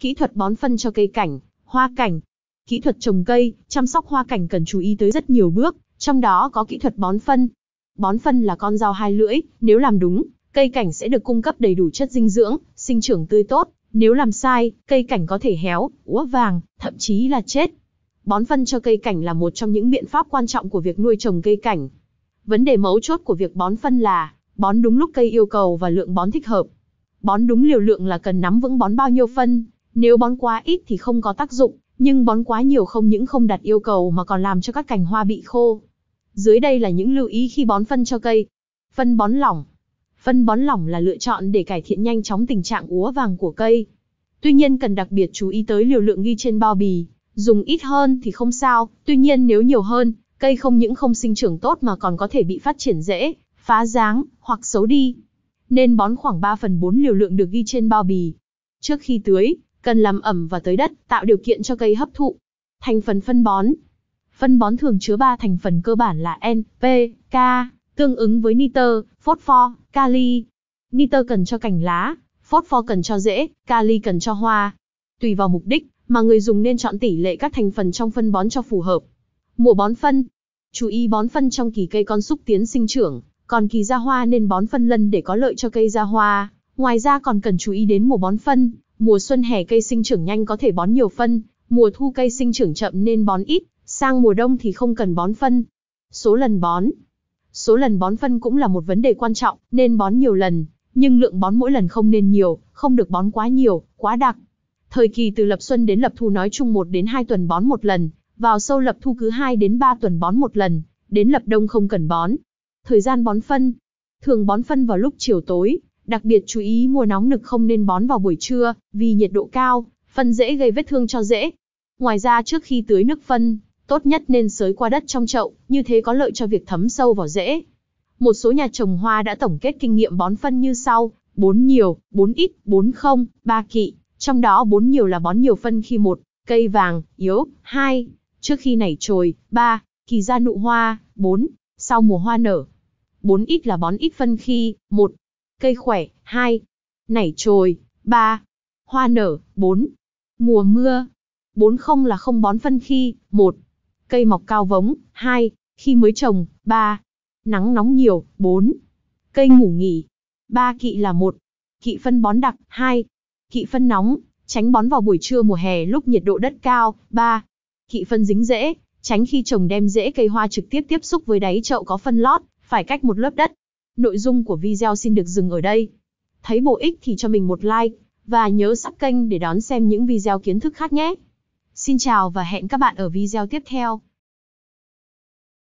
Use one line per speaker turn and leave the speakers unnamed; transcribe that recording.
kỹ thuật bón phân cho cây cảnh, hoa cảnh. Kỹ thuật trồng cây, chăm sóc hoa cảnh cần chú ý tới rất nhiều bước, trong đó có kỹ thuật bón phân. Bón phân là con dao hai lưỡi, nếu làm đúng, cây cảnh sẽ được cung cấp đầy đủ chất dinh dưỡng, sinh trưởng tươi tốt, nếu làm sai, cây cảnh có thể héo, úa vàng, thậm chí là chết. Bón phân cho cây cảnh là một trong những biện pháp quan trọng của việc nuôi trồng cây cảnh. Vấn đề mấu chốt của việc bón phân là bón đúng lúc cây yêu cầu và lượng bón thích hợp. Bón đúng liều lượng là cần nắm vững bón bao nhiêu phân, nếu bón quá ít thì không có tác dụng, nhưng bón quá nhiều không những không đạt yêu cầu mà còn làm cho các cành hoa bị khô. Dưới đây là những lưu ý khi bón phân cho cây. Phân bón lỏng. Phân bón lỏng là lựa chọn để cải thiện nhanh chóng tình trạng úa vàng của cây. Tuy nhiên cần đặc biệt chú ý tới liều lượng ghi trên bao bì, dùng ít hơn thì không sao, tuy nhiên nếu nhiều hơn, cây không những không sinh trưởng tốt mà còn có thể bị phát triển dễ, phá dáng hoặc xấu đi. Nên bón khoảng 3 phần 4 liều lượng được ghi trên bao bì. Trước khi tưới, cần làm ẩm và tới đất, tạo điều kiện cho cây hấp thụ. Thành phần phân bón. Phân bón thường chứa 3 thành phần cơ bản là N, P, K, tương ứng với nitơ, phosphor, kali. Nitơ cần cho cành lá, phosphor cần cho rễ, kali cần cho hoa. Tùy vào mục đích mà người dùng nên chọn tỷ lệ các thành phần trong phân bón cho phù hợp. Mùa bón phân. Chú ý bón phân trong kỳ cây con xúc tiến sinh trưởng, còn kỳ ra hoa nên bón phân lân để có lợi cho cây ra hoa. Ngoài ra còn cần chú ý đến mùa bón phân, Mùa xuân hè cây sinh trưởng nhanh có thể bón nhiều phân, mùa thu cây sinh trưởng chậm nên bón ít, sang mùa đông thì không cần bón phân. Số lần bón Số lần bón phân cũng là một vấn đề quan trọng, nên bón nhiều lần, nhưng lượng bón mỗi lần không nên nhiều, không được bón quá nhiều, quá đặc. Thời kỳ từ lập xuân đến lập thu nói chung 1 đến 2 tuần bón một lần, vào sâu lập thu cứ 2 đến 3 tuần bón một lần, đến lập đông không cần bón. Thời gian bón phân Thường bón phân vào lúc chiều tối, Đặc biệt chú ý mùa nóng nực không nên bón vào buổi trưa, vì nhiệt độ cao, phân dễ gây vết thương cho rễ. Ngoài ra trước khi tưới nước phân, tốt nhất nên sới qua đất trong chậu, như thế có lợi cho việc thấm sâu vào rễ. Một số nhà trồng hoa đã tổng kết kinh nghiệm bón phân như sau, 4 nhiều, 4 ít, 4 không, 3 kỵ, trong đó 4 nhiều là bón nhiều phân khi một cây vàng, yếu, 2, trước khi nảy chồi, 3, kỳ ra nụ hoa, 4, sau mùa hoa nở. 4 ít là bón ít phân khi, 1, cây khỏe, 2, nảy trồi, 3, hoa nở, 4, mùa mưa, 40 là không bón phân khi, 1, cây mọc cao vống, 2, khi mới trồng, 3, nắng nóng nhiều, 4, cây ngủ nghỉ, 3 kỵ là 1, kỵ phân bón đặc, 2, kỵ phân nóng, tránh bón vào buổi trưa mùa hè lúc nhiệt độ đất cao, 3, kỵ phân dính dễ, tránh khi trồng đem dễ cây hoa trực tiếp tiếp xúc với đáy chậu có phân lót, phải cách một lớp đất, Nội dung của video xin được dừng ở đây. Thấy bổ ích thì cho mình một like và nhớ sắp kênh để đón xem những video kiến thức khác nhé. Xin chào và hẹn các bạn ở video tiếp theo.